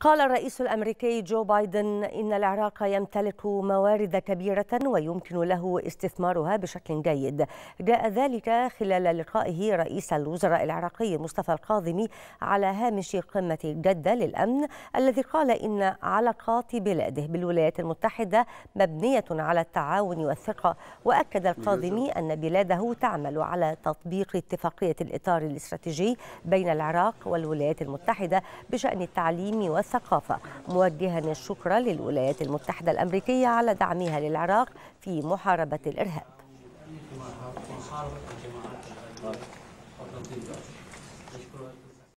قال الرئيس الامريكي جو بايدن ان العراق يمتلك موارد كبيره ويمكن له استثمارها بشكل جيد. جاء ذلك خلال لقائه رئيس الوزراء العراقي مصطفى القاضمي على هامش قمه جده للامن الذي قال ان علاقات بلاده بالولايات المتحده مبنيه على التعاون والثقه واكد القاضمي ان بلاده تعمل على تطبيق اتفاقيه الاطار الاستراتيجي بين العراق والولايات المتحده بشان التعليم والثقة والثقافة موجها الشكر للولايات المتحدة الأمريكية على دعمها للعراق في محاربة الإرهاب